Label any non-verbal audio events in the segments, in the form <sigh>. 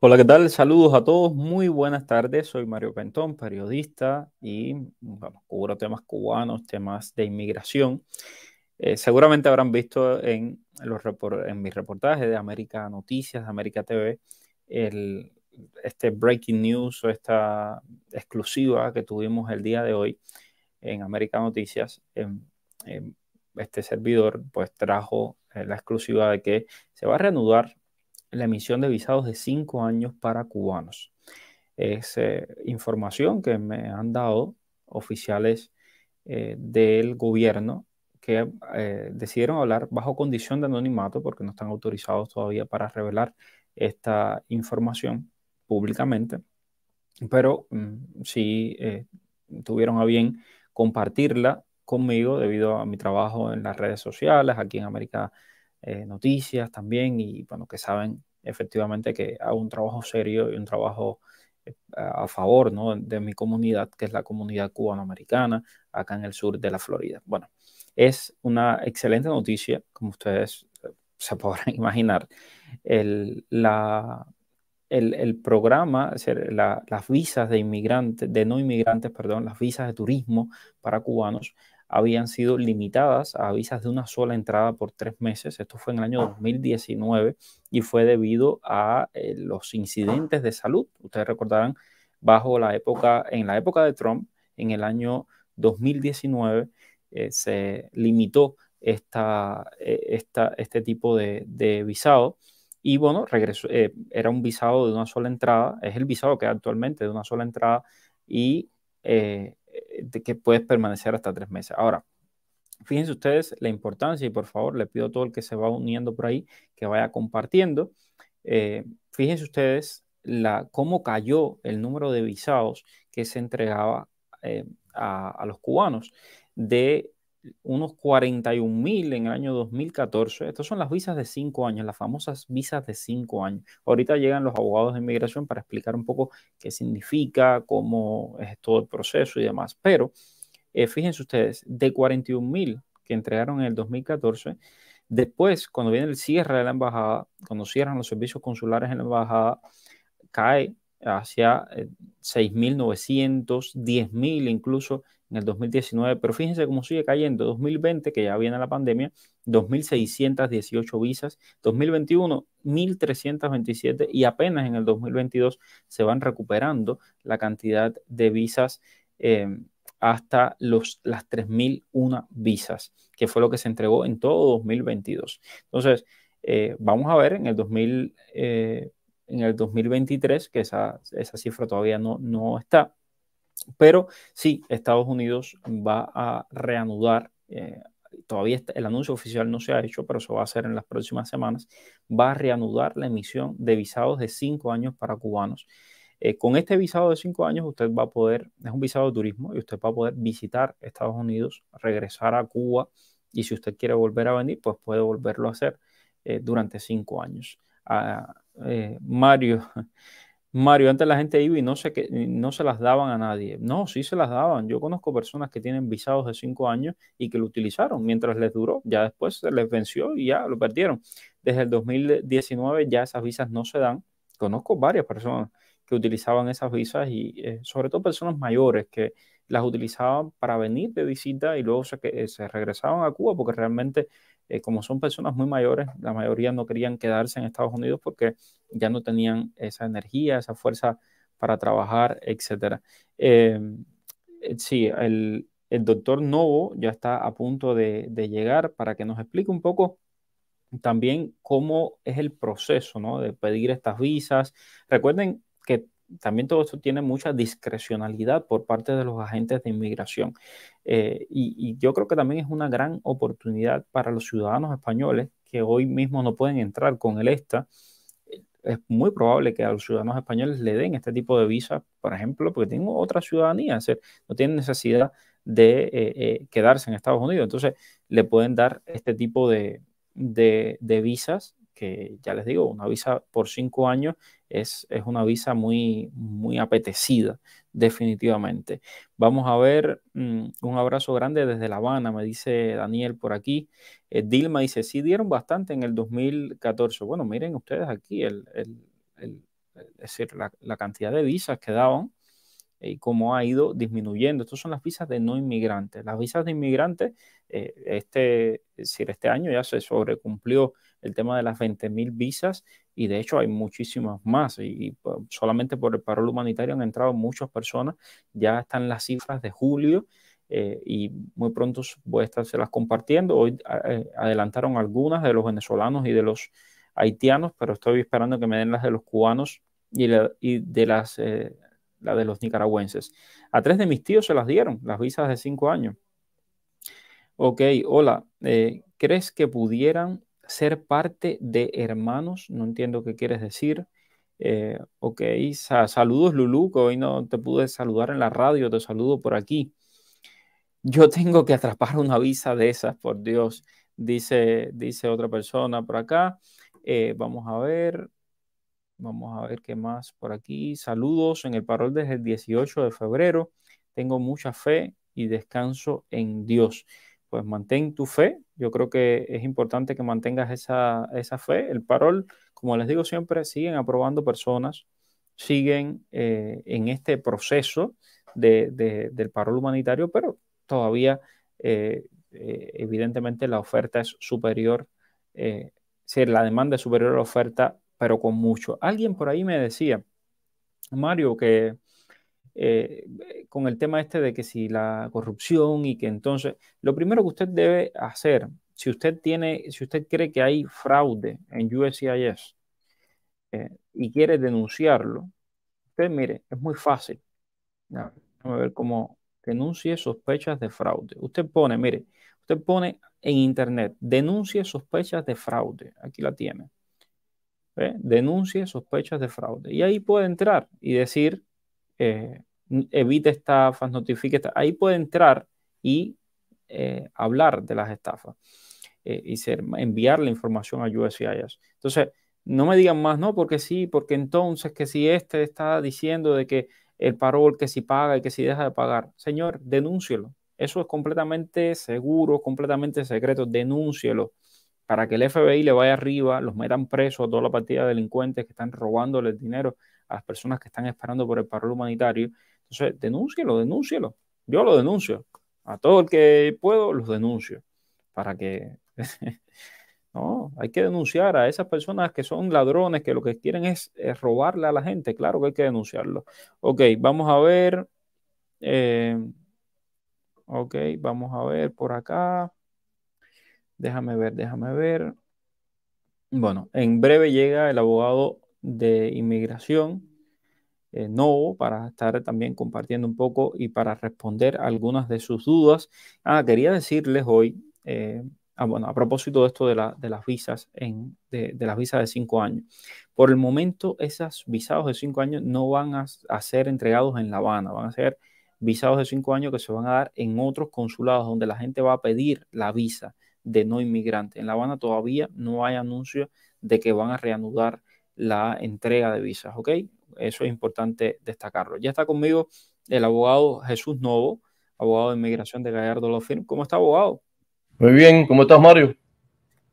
Hola, ¿qué tal? Saludos a todos. Muy buenas tardes. Soy Mario Pentón, periodista y cubro temas cubanos, temas de inmigración. Eh, seguramente habrán visto en, los en mis reportajes de América Noticias, de América TV, este breaking news o esta exclusiva que tuvimos el día de hoy en América Noticias. Em, em, este servidor pues trajo eh, la exclusiva de que se va a reanudar la emisión de visados de cinco años para cubanos. Es eh, información que me han dado oficiales eh, del gobierno que eh, decidieron hablar bajo condición de anonimato porque no están autorizados todavía para revelar esta información públicamente, pero si mm, sí tuvieron a bien compartirla conmigo debido a mi trabajo en las redes sociales aquí en América eh, noticias también y bueno, que saben efectivamente que hago un trabajo serio y un trabajo eh, a favor de mi comunidad, que es la comunidad cubanoamericana, acá en el sur de la Florida. Bueno, es una excelente noticia, como ustedes eh, se <laughs> podrán imaginar. El, la, el, programa, las visas de inmigrantes, de no inmigrantes, perdón, las visas de turismo para cubanos habían sido limitadas a visas de una sola entrada por tres meses. Esto fue en el año 2019 ah. y fue debido a eh, los incidentes de salud. Ustedes recordarán, bajo la época, en la época de Trump, en el año 2019, eh, se limitó eh, esta, este tipo de, de visado. Y bueno, regresó, era un visado de una sola entrada, es el visado que actualmente de una sola entrada y eh, eh, que puedes permanecer hasta tres meses. Ahora, fíjense ustedes la importancia y por favor le pido a todo el que se va uniendo por ahí que vaya compartiendo. Eh, fíjense ustedes la, cómo cayó el número de visados que se entregaba eh, a, a, los cubanos de unos 41 mil en el año 2014. Estas son las visas de cinco años, las famosas visas de cinco años. Ahorita llegan los abogados de inmigración para explicar un poco qué significa, cómo es todo el proceso y demás. Pero eh, fíjense ustedes, de 41 mil que entregaron en el 2014, después, cuando viene el cierre de la embajada, cuando cierran los servicios consulares en la embajada, cae hacia 6.900, 10.000 incluso en el 2019, pero fíjense cómo sigue cayendo, 2020, que ya viene la pandemia, 2.618 visas, 2021, 1.327 y apenas en el 2022 se van recuperando la cantidad de visas em, hasta los, las 3.001 visas, que fue lo que se entregó en todo 2022. Entonces, eh, vamos a ver en el 2000 en el 2023, que esa, esa cifra todavía no, no está. Pero sí, Estados Unidos va a reanudar, eh, todavía el anuncio oficial no se ha hecho, pero se va a hacer en las próximas semanas, va a reanudar la emisión de visados de cinco años para cubanos. Eh, con este visado de cinco años usted va a poder, es un visado de turismo y usted va a poder visitar Estados Unidos, regresar a Cuba y si usted quiere volver a venir, pues puede volverlo a hacer eh, durante cinco años. Ah, eh, Mario, <laughs> Mario, antes la gente iba y no se, que, no se las daban a nadie. No, sí se las daban. Yo conozco personas que tienen visados de cinco años y que lo utilizaron mientras les duró. Ya después se les venció y ya lo perdieron. Desde el 2019 ya esas visas no se dan. Conozco varias personas que utilizaban esas visas y eh, sobre todo personas mayores que las utilizaban para venir de visita y luego se eh, regresaban a Cuba porque realmente eh, como son personas muy mayores, la mayoría no querían quedarse en Estados Unidos porque ya no tenían esa energía, esa fuerza para trabajar, etc. Eh, eh, sí, el, doctor Novo ya está a punto de, llegar para que nos explique un poco también cómo es el proceso de pedir estas visas. Recuerden también todo esto tiene mucha discrecionalidad por parte de los agentes de inmigración. Eh, y, yo creo que también es una gran oportunidad para los ciudadanos españoles que hoy mismo no pueden entrar con el ESTA. Es muy probable que a los ciudadanos españoles le den este tipo de visa, por ejemplo, porque tienen otra ciudadanía, no tienen necesidad de eh, eh, quedarse en Estados Unidos. Entonces, le pueden dar este tipo de, de visas que ya les digo, una visa por cinco años es, es una visa muy, muy apetecida, definitivamente. Vamos a ver mm, un abrazo grande desde La Habana, me dice Daniel por aquí. Eh, Dilma dice, sí dieron bastante en el 2014. Bueno, miren ustedes aquí, es decir, la, cantidad de visas que daban eh, y cómo ha ido disminuyendo. Estas son las visas de no inmigrantes. Las visas de inmigrantes, eh, este, decir, este año ya se sobrecumplió el tema de las 20.000 visas y de hecho hay muchísimas más y, pues, solamente por el paro humanitario han entrado muchas personas, ya están las cifras de julio eh, y muy pronto voy a las compartiendo. Hoy eh, adelantaron algunas de los venezolanos y de los haitianos, pero estoy esperando que me den las de los cubanos y, de las eh, la de los nicaragüenses. A tres de mis tíos se las dieron, las visas de cinco años. Ok, hola, ¿crees que pudieran ser parte de hermanos, no entiendo qué quieres decir. Eh, ok, saludos Lulu, que hoy no te pude saludar en la radio, te saludo por aquí. Yo tengo que atrapar una visa de esas, por Dios, dice, dice otra persona por acá. Eh, vamos a ver, vamos a ver qué más por aquí. Saludos en el parol desde el 18 de febrero. Tengo mucha fe y descanso en Dios pues mantén tu fe. Yo creo que es importante que mantengas esa, fe. El parol, como les digo siempre, siguen aprobando personas, siguen eh, en este proceso del parol humanitario, pero todavía, eh, eh, evidentemente, la oferta es superior, si la demanda es superior a la oferta, pero con mucho. Alguien por ahí me decía, Mario, que eh, con el tema este de que si la corrupción y que entonces, lo primero que usted debe hacer, si usted tiene, si usted cree que hay fraude en USCIS eh, y quiere denunciarlo, usted mire, es muy fácil. A ver cómo denuncie sospechas de fraude. Usted pone, mire, usted pone en internet, denuncie sospechas de fraude. Aquí la tiene. denuncie sospechas de fraude. Y ahí puede entrar y decir, eh, evite estafas, notifique Ahí puede entrar y eh, hablar de las estafas eh, y enviar la información a USCIS. Entonces, no me digan más, no, porque sí, porque entonces que si este está diciendo de que el parol, que si paga y que si deja de pagar, señor, denúncielo. Eso es completamente seguro, completamente secreto, denúncielo para que el FBI le vaya arriba, los metan presos a toda la partida de delincuentes que están robándole dinero a las personas que están esperando por el parol humanitario entonces, denúncielo, denúncielo. Yo lo denuncio. A todo el que puedo, los denuncio. Para que. <laughs> no, hay que denunciar a esas personas que son ladrones, que lo que quieren es, robarle a la gente. Claro que hay que denunciarlo. Ok, vamos a ver. Eh, ok, vamos a ver por acá. Déjame ver, déjame ver. Bueno, en breve llega el abogado de inmigración eh, no, para estar también compartiendo un poco y para responder algunas de sus dudas. Ah, quería decirles hoy, eh, ah, bueno, a propósito de esto de, las visas, en, de, las visas de cinco años. Por el momento, esos visados de cinco años no van a, a ser entregados en La Habana, van a ser visados de cinco años que se van a dar en otros consulados donde la gente va a pedir la visa de no inmigrante. En La Habana todavía no hay anuncio de que van a reanudar la entrega de visas, ¿ok? Eso es importante destacarlo. Ya está conmigo el abogado Jesús Novo, abogado de inmigración de Gallardo Lofín. ¿Cómo está, abogado? Muy bien, ¿cómo estás, Mario?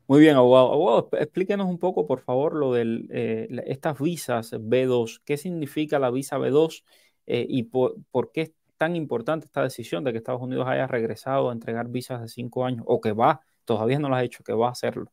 Muy bien, abogado. Abogado, explíquenos un poco, por favor, lo de eh, estas visas B2. ¿Qué significa la visa B2 eh, y por, por, qué es tan importante esta decisión de que Estados Unidos haya regresado a entregar visas de cinco años o que va, todavía no lo ha hecho, que va a hacerlo?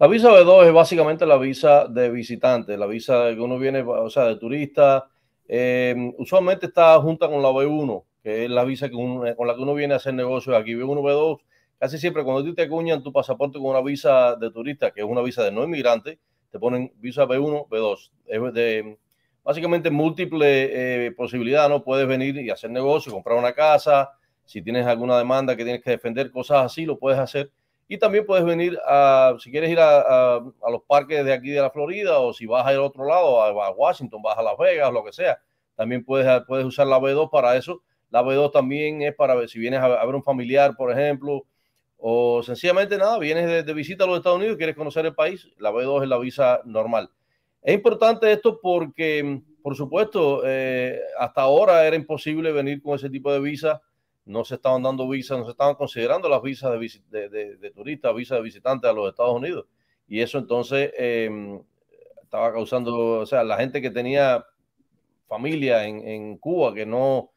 La visa B2 es básicamente la visa de visitante, la visa que uno viene, o sea, de turista. Eh, usualmente está junta con la B1, que es la visa con la que uno viene a hacer negocios aquí. B1, B2, casi siempre cuando tú te acuñan tu pasaporte con una visa de turista, que es una visa de no inmigrante, te ponen visa B1, B2. Es de, básicamente múltiple eh, posibilidad, ¿no? Puedes venir y hacer negocios, comprar una casa, si tienes alguna demanda que tienes que defender, cosas así, lo puedes hacer y también puedes venir a, si quieres ir a, los parques de aquí de la Florida o si vas al otro lado, a, Washington, vas a Las Vegas, lo que sea, también puedes, puedes usar la B2 para eso. La B2 también es para ver si vienes a, ver un familiar, por ejemplo, o sencillamente nada, vienes de, visita a los Estados Unidos, quieres conocer el país, la B2 es la visa normal. Es importante esto porque, por supuesto, eh, hasta ahora era imposible venir con ese tipo de visa no se estaban dando visas, no se estaban considerando las visas de, turistas, visas de visitantes a los Estados Unidos. Y eso entonces em, estaba causando, o sea, la gente que tenía familia en, Cuba que no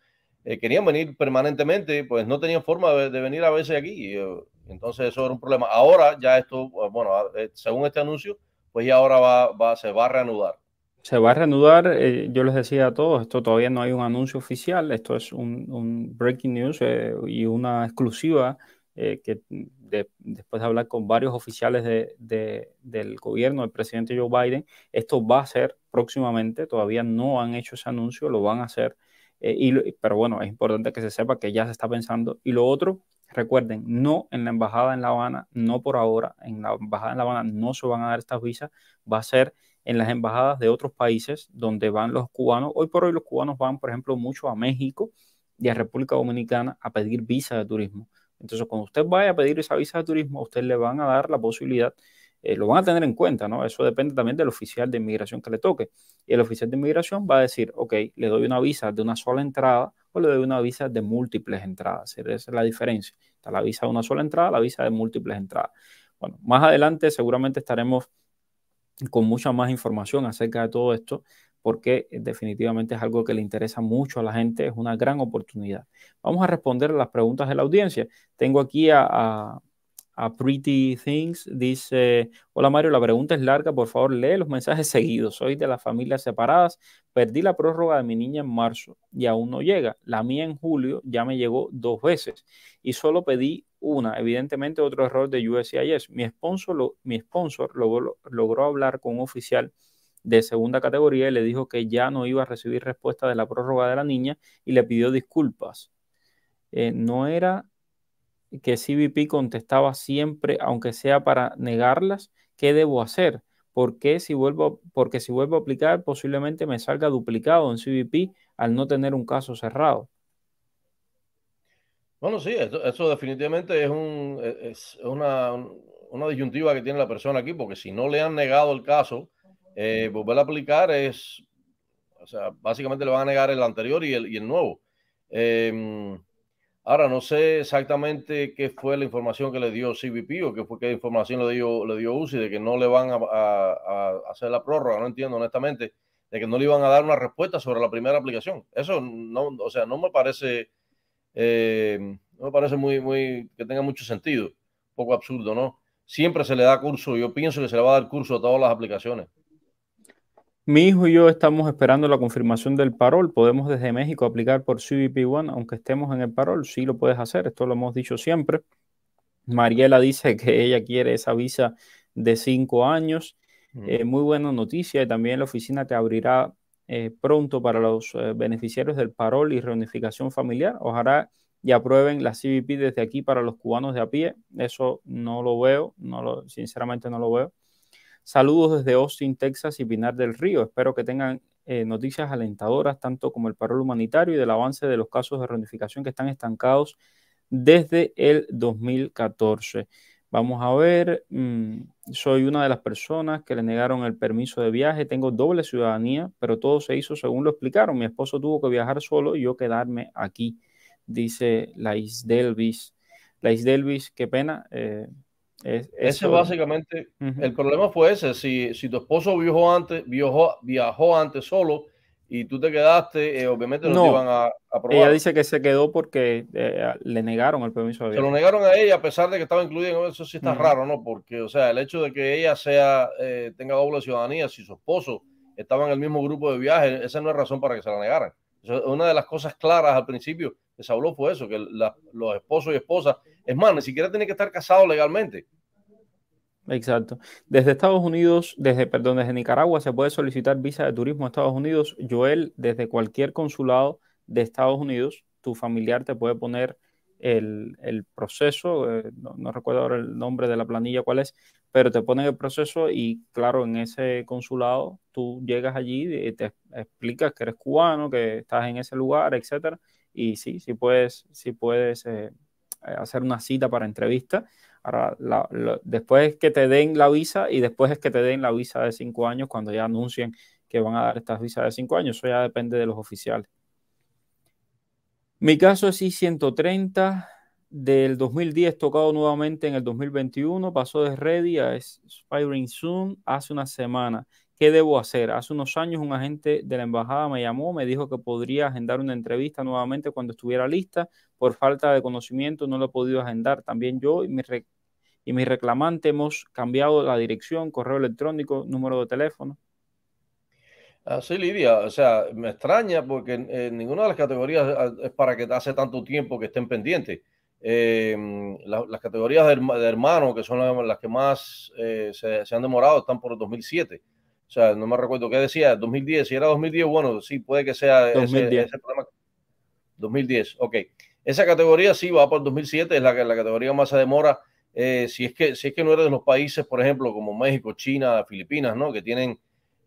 eh, querían venir permanentemente, pues no tenían forma de, venir a veces aquí. Eh, entonces eso era un problema. Ahora ya esto, bueno, eh, según este anuncio, pues ya ahora se va a reanudar se va a reanudar, eh, yo les decía a todos, esto todavía no hay un anuncio oficial, esto es un, breaking news eh, y una exclusiva eh, que después de hablar con varios oficiales del gobierno del presidente Joe Biden, esto va a ser próximamente, todavía no han hecho ese anuncio, lo van a hacer, y, pero bueno, es importante que se sepa que ya se está pensando. Y lo otro, recuerden, no en la embajada en La Habana, no por ahora, en la embajada en La Habana no se van a dar estas visas, va a ser en las embajadas de otros países donde van los cubanos. Hoy por hoy los cubanos van, por ejemplo, mucho a México y a República Dominicana a pedir visa de turismo. Entonces, cuando usted vaya a pedir esa visa de turismo, usted le van a dar la posibilidad, eh, lo van a tener en cuenta, ¿no? Eso depende también del oficial de inmigración que le toque. Y el oficial de inmigración va a decir, ok, le doy una visa de una sola entrada o le doy una visa de múltiples entradas. Esa es la diferencia. Está la visa de una sola entrada, la visa de múltiples entradas. Bueno, más adelante seguramente estaremos con mucha más información acerca de todo esto, porque eh, definitivamente es algo que le interesa mucho a la gente, es una gran oportunidad. Vamos a responder las preguntas de la audiencia. Tengo aquí a, a Pretty Things, dice, hola Mario, la pregunta es larga, por favor lee los mensajes seguidos. Soy de las familias separadas, perdí la prórroga de mi niña en marzo y aún no llega. La mía en julio ya me llegó dos veces y solo pedí una, evidentemente otro error de USCIS. Mi sponsor, mi sponsor logró, logró hablar con un oficial de segunda categoría y le dijo que ya no iba a recibir respuesta de la prórroga de la niña y le pidió disculpas. Eh, no era que CBP contestaba siempre, aunque sea para negarlas, ¿qué debo hacer? Porque si vuelvo, porque si vuelvo a aplicar, posiblemente me salga duplicado en CBP al no tener un caso cerrado. Bueno, sí, eso, definitivamente es, e, un, una, disyuntiva que tiene la persona aquí, porque si no le han negado el caso, eh, volver a aplicar es, o sea, básicamente le van a negar el anterior y el, y el nuevo. Em, ahora, no sé exactamente qué fue la información que le dio CBP o qué fue qué información le dio, le dio UCI de que no le van a, a hacer la prórroga, no entiendo honestamente, de que no le iban a dar una respuesta sobre la primera aplicación. Eso no, o sea, no me parece eh, no me parece muy, muy, que tenga mucho sentido, poco absurdo, ¿no? Siempre se le da curso, yo pienso que se le va a dar curso a todas las aplicaciones. Mi hijo y yo estamos esperando la confirmación del parol. Podemos desde México aplicar por cbp One aunque estemos en el parol. Sí lo puedes hacer, esto lo hemos dicho siempre. Mariela dice que ella quiere esa visa de cinco años. Eh, muy buena noticia y también la oficina te abrirá eh, pronto para los eh, beneficiarios del parol y reunificación familiar. Ojalá y aprueben la CBP desde aquí para los cubanos de a pie. Eso no lo veo, no lo, sinceramente no lo veo. Saludos desde Austin, Texas y Pinar del Río. Espero que tengan eh, noticias alentadoras, tanto como el parol humanitario y del avance de los casos de reunificación que están estancados desde el 2014. Vamos a ver, mm, soy una de las personas que le negaron el permiso de viaje, tengo doble ciudadanía, pero todo se hizo según lo explicaron. Mi esposo tuvo que viajar solo y yo quedarme aquí, dice Lais Delvis. Lais Delvis, qué pena. Eh, es, ese básicamente, el problema fue ese, si, tu esposo viajó antes, viajó antes solo y tú te quedaste, eh, obviamente no, te iban a, aprobar. Ella dice que se quedó porque eh, le negaron el permiso de viaje. Se lo negaron a ella a pesar de que estaba incluida en eso, sí está raro, ¿no? Porque, o sea, el hecho de que ella sea eh, tenga doble ciudadanía, si su esposo estaba en el mismo grupo de viaje, esa no es razón para que se la negaran. una de las cosas claras al principio que se habló fue eso, que los esposos y esposas, es más, ni siquiera tienen que estar casados legalmente. Exacto. Desde Estados Unidos, desde, perdón, desde Nicaragua se puede solicitar visa de turismo a Estados Unidos. Joel, desde cualquier consulado de Estados Unidos, tu familiar te puede poner el, proceso, eh, no, recuerdo ahora el nombre de la planilla cuál es, pero te ponen el proceso y claro, en ese consulado tú llegas allí y te explicas que eres cubano, que estás en ese lugar, etcétera, y sí, sí puedes, si puedes eh, hacer una cita para entrevista después la, después que te den la visa y después es que te den la visa de cinco años cuando ya anuncien que van a dar estas visas de cinco años. Eso ya depende de los oficiales. Mi caso es I-130 del 2010, tocado nuevamente en el 2021. Pasó de Ready a Expiring Soon hace una semana. ¿Qué debo hacer? Hace unos años un agente de la embajada me llamó, me dijo que podría agendar una entrevista nuevamente cuando estuviera lista. Por falta de conocimiento no lo he podido agendar. También yo y mi, y mi reclamante hemos cambiado la dirección, correo electrónico, número de teléfono. sí, Lidia, o sea, me extraña porque en, eh, ninguna de las categorías eh, es para que hace tanto tiempo que estén pendientes. Eh, las categorías de, hermano hermanos, que son las, que más se, han demorado, están por 2007. O sea, no me recuerdo qué decía, 2010. Si era 2010, bueno, sí, puede que sea 2010. Ese, 2010, ok. Esa categoría sí va por 2007, es la, la categoría más se demora eh, si, es que, si es que no eres de los países, por ejemplo, como México, China, Filipinas, ¿no? Que tienen,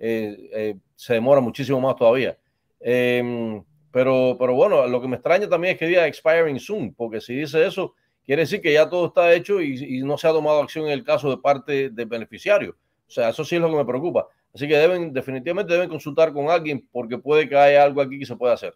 eh, eh, se demora muchísimo más todavía. Em, pero, pero bueno, lo que me extraña también es que diga expiring soon, porque si dice eso, quiere decir que ya todo está hecho y, no se ha tomado acción en el caso de parte del beneficiario. O sea, eso sí es lo que me preocupa. Así que deben, definitivamente deben consultar con alguien porque puede que haya algo aquí que se pueda hacer.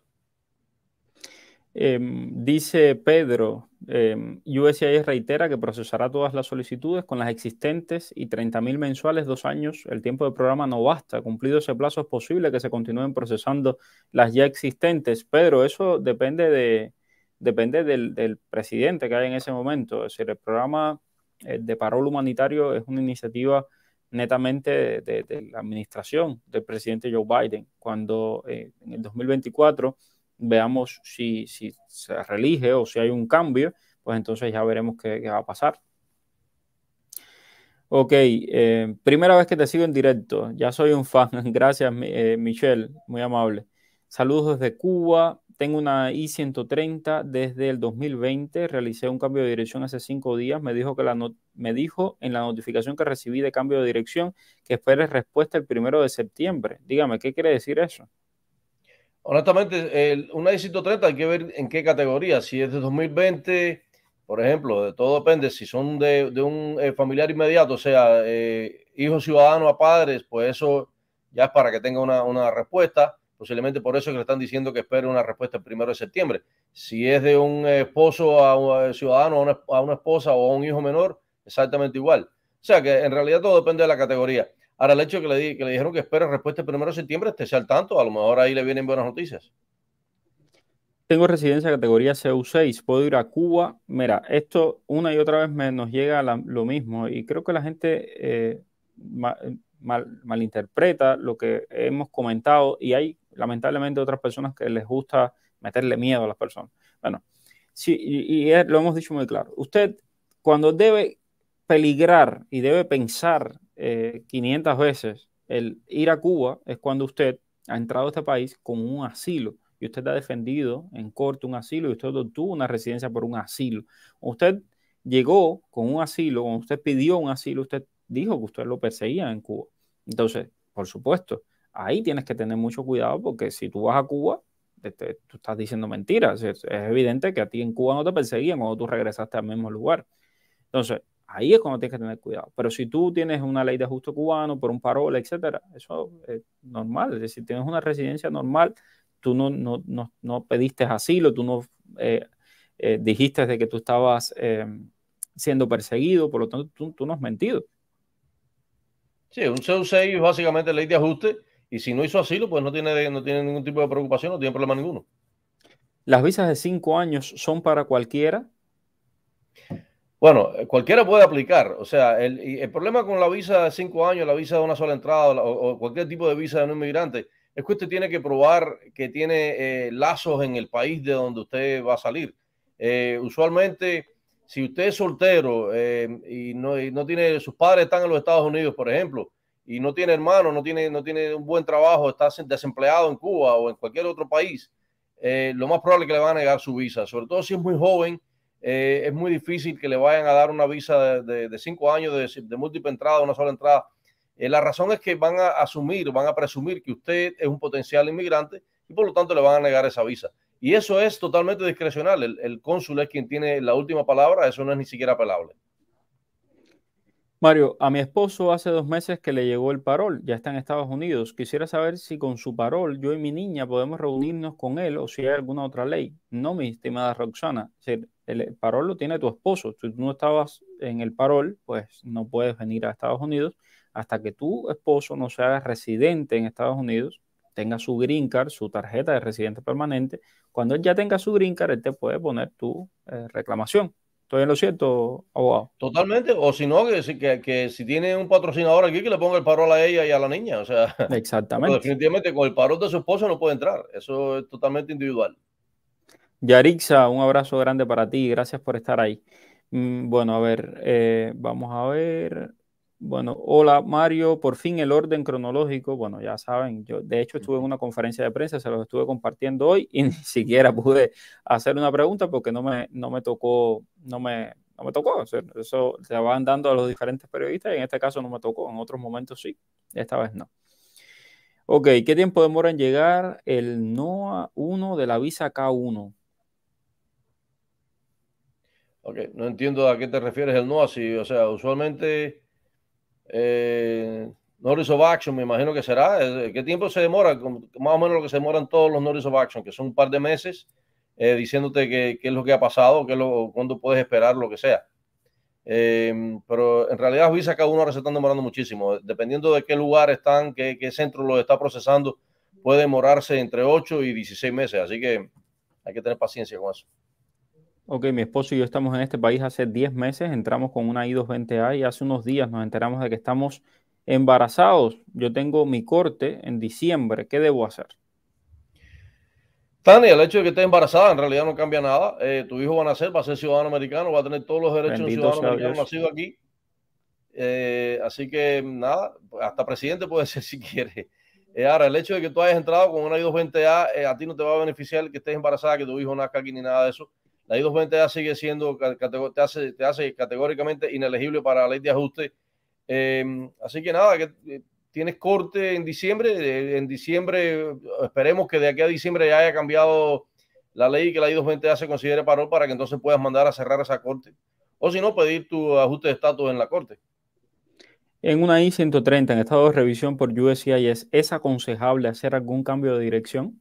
Em, dice Pedro, eh, reitera que procesará todas las solicitudes con las existentes y 30.000 mensuales dos años. El tiempo del programa no basta. Cumplido ese plazo es posible que se continúen procesando las ya existentes. Pedro, eso depende, depende del, presidente que hay en ese momento. Es decir, el programa eh, de parol humanitario es una iniciativa netamente de, la administración del presidente Joe Biden. Cuando eh, en el 2024 veamos si, si se relige o si hay un cambio, pues entonces ya veremos qué, va a pasar. Ok, eh, primera vez que te sigo en directo, ya soy un fan, <laughs> gracias eh, Michelle, muy amable. Saludos desde Cuba, tengo una I-130 desde el 2020, realicé un cambio de dirección hace cinco días, me dijo, que la me dijo en la notificación que recibí de cambio de dirección que esperes respuesta el primero de septiembre. Dígame, ¿qué quiere decir eso? Honestamente, el, una hay que ver en qué categoría. Si es de 2020, por ejemplo, de todo depende. Si son de, un eh, familiar inmediato, o sea, hijo eh, hijos ciudadanos a padres, pues eso ya es para que tenga una, respuesta. Posiblemente por eso que le están diciendo que espere una respuesta el primero de septiembre. Si es de un esposo a, un eh, ciudadano, a una, a una esposa o a un hijo menor, exactamente igual. O sea que en realidad todo depende de la categoría. Ahora, el hecho que le, que le dijeron que espera respuesta el 1 de septiembre, esté al tanto, a lo mejor ahí le vienen buenas noticias. Tengo residencia categoría CU6, puedo ir a Cuba. Mira, esto una y otra vez nos llega lo mismo y creo que la gente eh, malinterpreta lo que hemos comentado y hay lamentablemente otras personas que les gusta meterle miedo a las personas. Bueno, sí, y lo hemos dicho muy claro. Usted cuando debe peligrar y debe pensar 500 eh, veces, el ir a Cuba es cuando usted ha entrado a este país con un asilo y usted ha defendido en corte un asilo y usted obtuvo una residencia por un asilo. Usted llegó con un asilo, cuando usted pidió un asilo, usted dijo que usted lo perseguía en Cuba. Entonces, por supuesto, ahí tienes que tener mucho cuidado porque si tú vas a Cuba, tú estás diciendo mentiras. Es, es, evidente que a ti en Cuba no te perseguían cuando tú regresaste al mismo lugar. Entonces, Ahí es cuando tienes que tener cuidado. Pero si tú tienes una ley de ajuste cubano por un parol, etcétera, eso es normal. Es decir, tienes una residencia normal, tú no, pediste asilo, tú no eh, eh, dijiste de que tú estabas em, siendo perseguido, por lo tanto, tú, no has mentido. Sí, un ceu 6 es básicamente ley de ajuste y si no hizo asilo, pues no tiene, no tiene ningún tipo de preocupación, no tiene problema ninguno. Las visas de cinco años son para cualquiera. Bueno, eh, cualquiera puede aplicar. O sea, el, problema con la visa de cinco años, la visa de una sola entrada o, cualquier tipo de visa de un inmigrante es que usted tiene que probar que tiene eh, lazos en el país de donde usted va a salir. Eh, usualmente, si usted es soltero y, no, tiene, sus padres están en los Estados Unidos, por ejemplo, y no tiene hermano, no tiene, no tiene un buen trabajo, está desempleado en Cuba o en cualquier otro país, lo más probable es que le van a negar su visa, sobre todo si es muy joven eh, es muy difícil que le vayan a dar una visa de, cinco años de, de múltiple entrada, una sola entrada. Eh, la razón es que van a asumir, van a presumir que usted es un potencial inmigrante y por lo tanto le van a negar esa visa. Y eso es totalmente discrecional. El, cónsul es quien tiene la última palabra, eso no es ni siquiera apelable. Mario, a mi esposo hace dos meses que le llegó el parol, ya está en Estados Unidos. Quisiera saber si con su parol yo y mi niña podemos reunirnos con él o si hay alguna otra ley. No, mi estimada Roxana el parol lo tiene tu esposo. Si tú no estabas en el parol, pues no puedes venir a Estados Unidos hasta que tu esposo no sea residente en Estados Unidos, tenga su green card, su tarjeta de residente permanente. Cuando él ya tenga su green card, él te puede poner tu eh, reclamación. ¿Estoy en lo cierto, abogado? Totalmente. O si no, que, si tiene un patrocinador aquí, que le ponga el parol a ella y a la niña. O sea, <laughs> Exactamente. definitivamente con el parol de su esposo no puede entrar. Eso es totalmente individual. Yarixa, un abrazo grande para ti, gracias por estar ahí. Mm, bueno, a ver, eh, vamos a ver. Bueno, hola Mario, por fin el orden cronológico. Bueno, ya saben, yo de hecho estuve en una conferencia de prensa, se los estuve compartiendo hoy y <laughs> ni siquiera pude hacer una pregunta porque no me, no me tocó, no me, me tocó. eso se van dando a los diferentes periodistas y en este caso no me tocó, en otros momentos sí, esta vez no. Ok, ¿qué tiempo demora en llegar el NOA 1 de la visa K1? Ok, no entiendo a qué te refieres el no así. O sea, usualmente eh, Notice of Action, me imagino que será. Eh, ¿Qué tiempo se demora? Más o menos lo que se demoran todos los norris of Action, que son un par de meses, eh, diciéndote qué es lo que ha pasado, qué lo, cuándo puedes esperar, lo que sea. Em, pero en realidad Visa cada uno ahora se están demorando muchísimo. Dependiendo de qué lugar están, qué, centro lo está procesando, puede demorarse entre 8 y 16 meses. Así que hay que tener paciencia con eso. Ok, mi esposo y yo estamos en este país hace 10 meses, entramos con una I220A y hace unos días nos enteramos de que estamos embarazados. Yo tengo mi corte en diciembre, ¿qué debo hacer? Tania, el hecho de que esté embarazada en realidad no cambia nada. Eh, tu hijo va a nacer, va a ser ciudadano americano, va a tener todos los derechos de un ciudadano americano nacido aquí. Eh, así que nada, hasta presidente puede ser <laughs> si quiere. Eh, ahora, el hecho de que tú hayas entrado con una I220A, a ti no te va a beneficiar que estés embarazada, que tu hijo nazca aquí ni nada de eso la I-220 a sigue siendo, te hace, te hace categóricamente inelegible para la ley de ajuste. Em, así que nada, que eh, tienes corte en diciembre. Eh, en diciembre, eh, esperemos que de aquí a diciembre ya haya cambiado la ley y que la I-220A se considere parol para que entonces puedas mandar a cerrar esa corte. O si no, pedir tu ajuste de estatus en la corte. En una I-130 en estado de revisión por USCIS, ¿es aconsejable hacer algún cambio de dirección?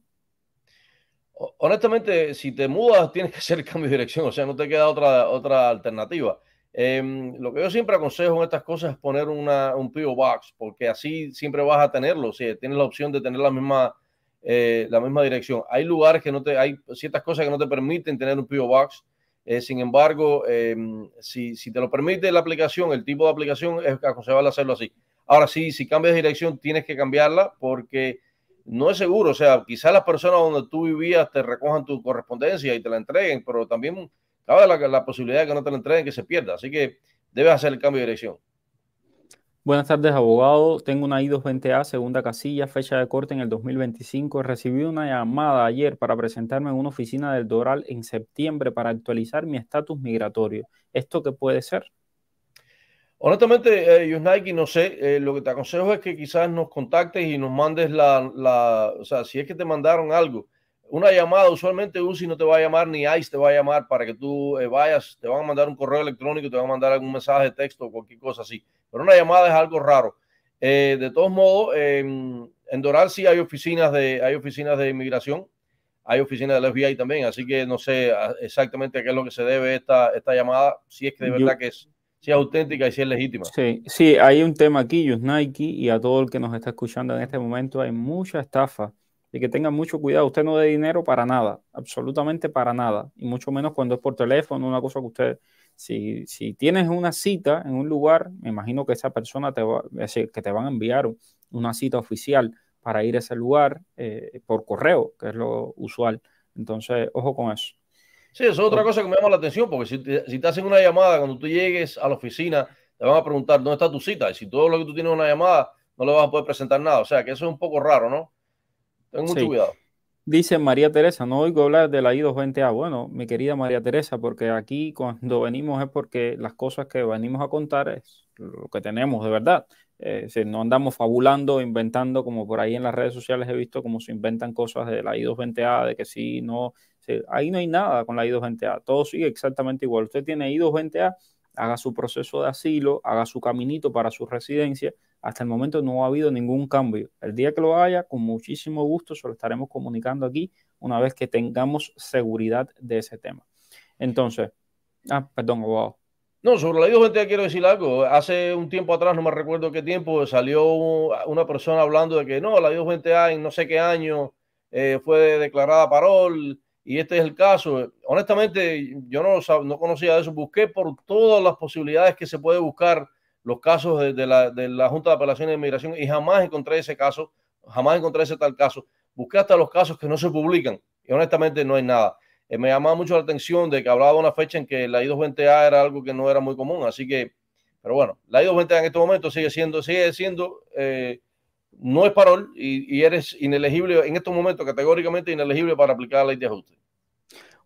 Honestamente, si te mudas, <laughs> tienes que hacer el cambio de dirección, o sea, no te queda otra, otra alternativa. Em, lo que yo siempre aconsejo en estas cosas es poner un PO Box, porque así siempre vas a tenerlo, Si tienes la opción de tener la misma, eh, la misma dirección. Hay lugares que no te, hay ciertas cosas que no te permiten tener un PO Box, eh, sin embargo, em, si, te lo permite la aplicación, el tipo de aplicación, es aconsejable hacerlo así. Ahora sí, si cambias de dirección, tienes que cambiarla porque no es seguro, o sea, quizás las personas donde tú vivías te recojan tu correspondencia y te la entreguen, pero también cabe la, la posibilidad de que no te la entreguen, que se pierda, así que debes hacer el cambio de dirección. Buenas tardes, abogado. Tengo una I220A, segunda casilla, fecha de corte en el 2025. Recibí una llamada ayer para presentarme en una oficina del Doral en septiembre para actualizar mi estatus migratorio. ¿Esto qué puede ser? Honestamente, eh, yo Nike, no sé, eh, lo que te aconsejo es que quizás nos contactes y nos mandes la, o sea, si es que te mandaron algo, una llamada, usualmente UCI no te va a llamar ni ICE te va a llamar para que tú eh, vayas, te van a mandar un correo electrónico, te van a mandar algún mensaje de texto o cualquier cosa así, pero una llamada es algo raro. de todos modos, en Doral sí hay oficinas de, hay oficinas de inmigración, hay oficinas del FBI también, así que no sé ah, exactamente qué es lo que se debe esta, esta llamada, si es que de verdad que es si auténtica y si legítima. Sí, sí, hay un tema aquí, Nike, y a todo el que nos está escuchando en este momento, hay mucha estafa. Y que tengan mucho cuidado, usted no dé dinero para nada, absolutamente para nada, y mucho menos cuando es por teléfono, una cosa que usted, si, si tienes una cita en un lugar, me imagino que esa persona te va, a decir, que te van a enviar una cita oficial para ir a ese lugar eh, por correo, que es lo usual. Entonces, ojo con eso. Sí, eso es otra cosa que me llama la atención, porque si te, hacen una llamada cuando tú llegues a la oficina, te van a preguntar dónde está tu cita, y si todo lo que tú tienes una llamada, no le vas a poder presentar nada. O sea, que eso es un poco raro, ¿no? Ten mucho cuidado. Dice María Teresa, no oigo hablar de la I220A. Bueno, mi querida María Teresa, porque aquí cuando venimos es porque las cosas que venimos a contar es lo que tenemos de verdad. Eh, si no andamos fabulando, inventando, como por ahí en las redes sociales he visto como se inventan cosas de la I220A, de que sí, no, ahí no hay nada con la I220A, todo sigue exactamente igual. Usted tiene I220A, haga su proceso de asilo, haga su caminito para su residencia. Hasta el momento no ha habido ningún cambio. El día que lo haya, con muchísimo gusto, se lo estaremos comunicando aquí una vez que tengamos seguridad de ese tema. Entonces, ah, perdón, abogado. No, sobre la I220A quiero decir algo. Hace un tiempo atrás, no me recuerdo qué tiempo, salió una persona hablando de que no, la I220A en no sé qué año eh, fue declarada parol y este es el caso. Honestamente, yo no, no conocía eso, busqué por todas las posibilidades que se puede buscar los casos de, la, Junta de Apelaciones de Inmigración y jamás encontré ese caso, jamás encontré ese tal caso. Busqué hasta los casos que no se publican y honestamente no hay nada. Eh, me llamaba mucho la atención de que hablaba de una fecha en que la I-220A era algo que no era muy común, así que, pero bueno, la I-220A en este momento sigue siendo, sigue siendo eh, no es parol y, eres inelegible en estos momentos, categóricamente inelegible para aplicar la ley de ajuste.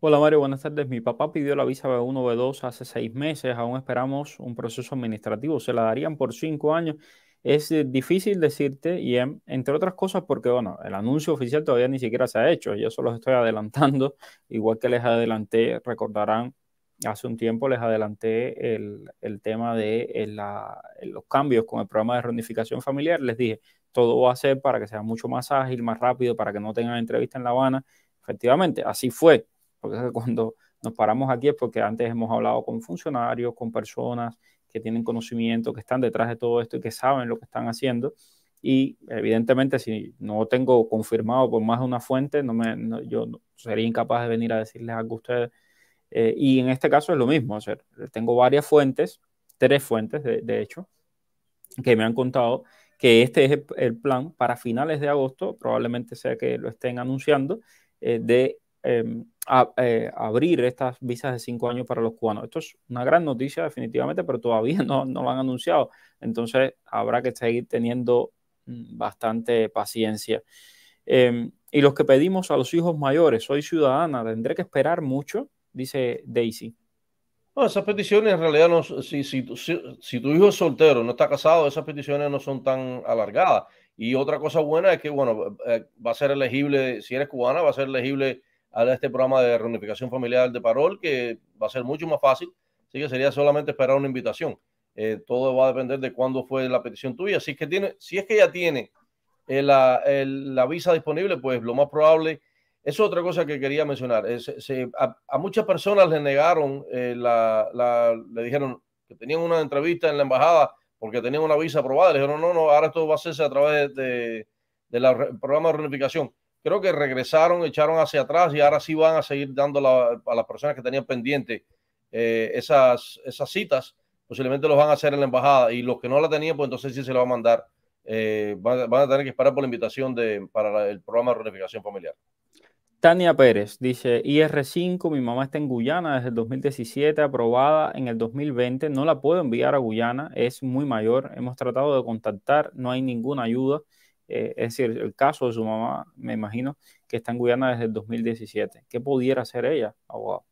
Hola Mario, buenas tardes. Mi papá pidió la visa B1, B2 hace seis meses, aún esperamos un proceso administrativo, se la darían por cinco años. Es eh, difícil decirte, y entre otras cosas porque, bueno, el anuncio oficial todavía ni siquiera se ha hecho, yo solo estoy adelantando, <laughs> igual que les adelanté, recordarán, hace un tiempo les adelanté el, el tema de eh, la, los cambios con el programa de reunificación familiar, les dije, todo va a ser para que sea mucho más ágil, más rápido, para que no tengan entrevista en La Habana. Efectivamente, así fue, porque <laughs> cuando nos paramos aquí es porque antes hemos hablado con funcionarios, con personas que tienen conocimiento, que están detrás de todo esto y que saben lo que están haciendo. Y evidentemente, si no tengo confirmado por más de una fuente, no yo sería incapaz de venir a decirles algo a ustedes. Eh, y en este caso es lo mismo. tengo varias fuentes, tres fuentes, de hecho, que me han contado que este es el, plan para finales de agosto, probablemente sea que lo estén anunciando, eh, de em, eh, abrir estas visas de cinco años para los cubanos. Esto es una gran noticia definitivamente, pero todavía <laughs> no, lo han anunciado. Entonces habrá que seguir teniendo mm, bastante paciencia. Em, y los que pedimos a los hijos mayores, soy ciudadana, tendré que esperar mucho, dice Daisy. No, esas peticiones en realidad, no, si, si, si, tu hijo es soltero, no está casado, esas peticiones no son tan alargadas. Y otra cosa buena es que, bueno, eh, va a ser elegible, si eres cubana, va a ser elegible a este programa de reunificación familiar de Parol, que va a ser mucho más fácil. Así que sería solamente esperar una invitación. Eh, todo va a depender de cuándo fue la petición tuya. Si es que, tiene, si es que ya tiene eh, la, la visa disponible, pues lo más probable es otra cosa que quería mencionar. a, muchas personas le negaron, eh, le dijeron que tenían una entrevista en la embajada porque tenían una visa aprobada. Le dijeron, no, no, ahora esto va a hacerse a través de, del programa de reunificación. Creo que regresaron, echaron hacia atrás y ahora sí van a seguir dando a las personas que tenían pendiente eh, esas, esas citas. Posiblemente los van a hacer en la embajada y los que no la tenían, pues entonces sí se la va a mandar. Eh, van, a tener que esperar por la invitación para el programa de reunificación familiar. Tania Pérez dice, IR5, mi mamá está en Guyana desde el 2017, aprobada en el 2020, no la puedo enviar a Guyana, es muy mayor, hemos tratado de contactar, no hay ninguna ayuda, eh, es decir, el caso de su mamá, me imagino, que está en Guyana desde el 2017. ¿Qué pudiera hacer ella, abogado?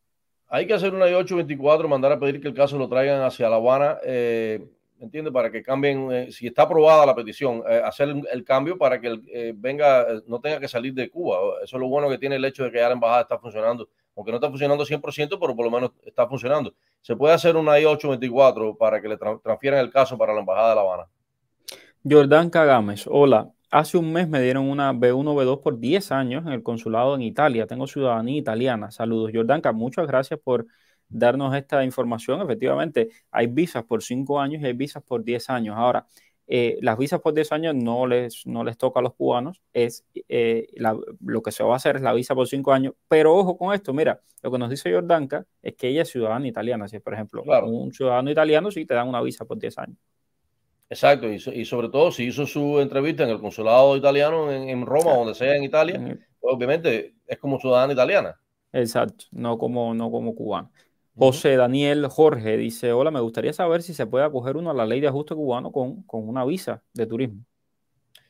Hay que hacer una I-824, mandar a pedir que el caso lo traigan hacia La Habana. Eh, ¿entiendes? Para que cambien, eh, si está aprobada la petición, eh, hacer el cambio para que eh, venga, no tenga que salir de Cuba. Eso es lo bueno que tiene el hecho de que ya la embajada está funcionando, aunque no está funcionando 100%, pero por lo menos está funcionando. Se puede hacer una I-824 para que le transfieran el caso para la embajada de La Habana. Jordán Gámez hola. Hace un mes me dieron una B1, B2 por 10 años en el consulado en Italia. Tengo ciudadanía italiana. Saludos, Jordanka. Muchas gracias por darnos esta información. Efectivamente, hay visas por cinco años y hay visas por 10 años. Ahora, eh, las visas por 10 años no les, no les toca a los cubanos, es eh, lo que se va a hacer es la visa por cinco años, pero ojo con esto, mira, lo que nos dice Jordanka es que ella es ciudadana italiana, si por ejemplo un ciudadano italiano sí te dan una visa por 10 años. Exacto, y, sobre todo si hizo su entrevista en el consulado italiano en, Roma, donde sea en Italia, pues obviamente es como ciudadana italiana. Exacto, no como, no como cubano. José Daniel Jorge dice, hola, me gustaría saber si se puede acoger uno a la ley de ajuste cubano con, una visa de turismo.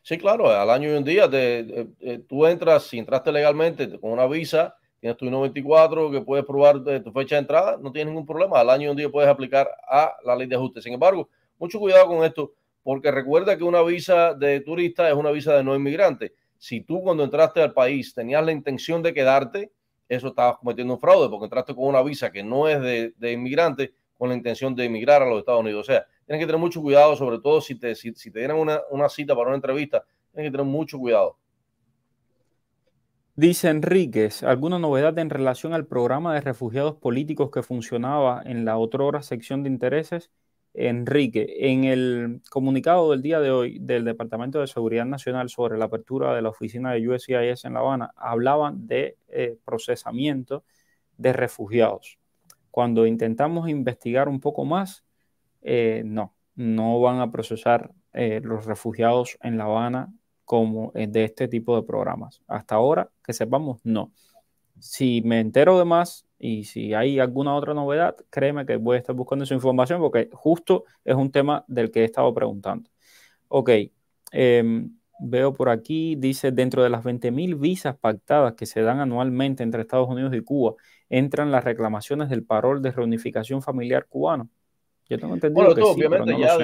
Sí, claro, al año y un día eh, eh, tú entras, si entraste legalmente con una visa, tienes tu 94 que puedes probar eh, tu fecha de entrada, no tienes ningún problema, al año y un día puedes aplicar a la ley de ajuste. Sin embargo, mucho cuidado con esto, porque recuerda que una visa de turista es una visa de no inmigrante. Si tú cuando entraste al país tenías la intención de quedarte, eso estabas cometiendo un fraude porque entraste con una visa que no es de, inmigrante con la intención de emigrar a los Estados Unidos. O sea, tienes que tener mucho cuidado, sobre todo si te, si, te dieran una, una, cita para una entrevista, tienes que tener mucho cuidado. Dice Enríquez, ¿alguna novedad en relación al programa de refugiados políticos que funcionaba en la otra sección de intereses? Enrique, en el comunicado del día de hoy del Departamento de Seguridad Nacional sobre la apertura de la oficina de USCIS en La Habana, hablaban de eh, procesamiento de refugiados. Cuando intentamos investigar un poco más, eh, no, no van a procesar eh, los refugiados en La Habana como de este tipo de programas. Hasta ahora, que sepamos, no. Si me entero de más, y si hay alguna otra novedad, créeme que voy a estar buscando esa información porque justo es un tema del que he estado preguntando. Ok, em, veo por aquí, dice, dentro de las 20.000 visas pactadas que se dan anualmente entre Estados Unidos y Cuba, entran las reclamaciones del parol de reunificación familiar cubano. Yo tengo entendido que sí, pero ya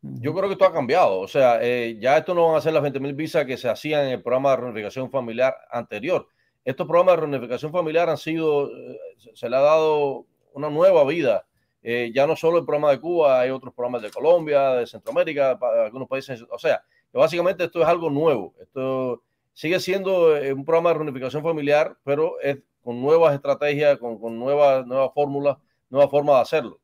yo creo que esto ha cambiado. O sea, eh, ya esto no van a ser las 20.000 visas que se hacían en el programa de reunificación familiar anterior estos programas de reunificación familiar han sido, eh, se le ha dado una nueva vida. Eh, ya no solo el programa de Cuba, hay otros programas de Colombia, de Centroamérica, algunos países. O sea, básicamente esto es algo nuevo. Esto sigue siendo eh, un programa de reunificación familiar, pero es con nuevas estrategias, con, nuevas, nuevas fórmulas, nuevas formas de hacerlo.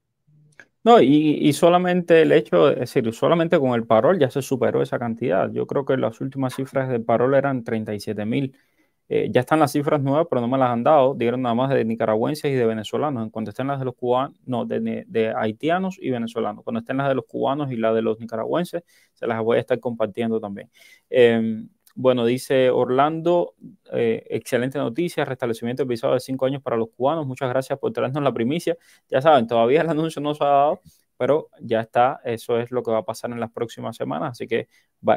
No, y, y, solamente el hecho, es decir, solamente con el parol ya se superó esa cantidad. Yo creo que las últimas cifras del parol eran 37 mil eh, ya están las cifras nuevas, pero no me las han dado. Dieron nada más de nicaragüenses y de venezolanos. cuando estén las de los cubanos, no, de, haitianos y venezolanos. Cuando estén las de los cubanos y las de los nicaragüenses, se las voy a estar compartiendo también. Em, bueno, dice Orlando, eh, excelente noticia, restablecimiento del visado de cinco años para los cubanos. Muchas gracias por traernos la primicia. Ya saben, todavía el anuncio no se ha dado, pero ya está, eso es lo que va a pasar en las próximas semanas, así que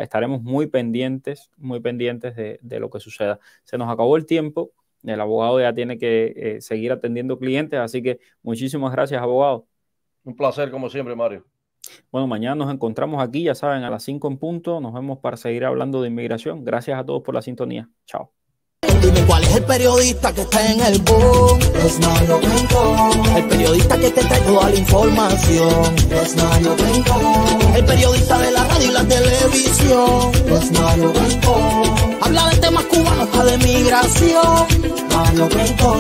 estaremos muy pendientes, muy pendientes de, lo que suceda. Se nos acabó el tiempo, el abogado ya tiene que eh, seguir atendiendo clientes, así que muchísimas gracias, abogado. Un placer, como siempre, Mario. Bueno, mañana nos encontramos aquí, ya saben, a las 5 en punto, nos vemos para seguir hablando de inmigración. Gracias a todos por la sintonía. Chao. Dime cuál es el periodista que está en el boom. Es Mario El periodista que te trae toda la información. Es Mario El periodista de la radio y la televisión. Es Mario Habla de temas cubanos, hasta de migración. Mario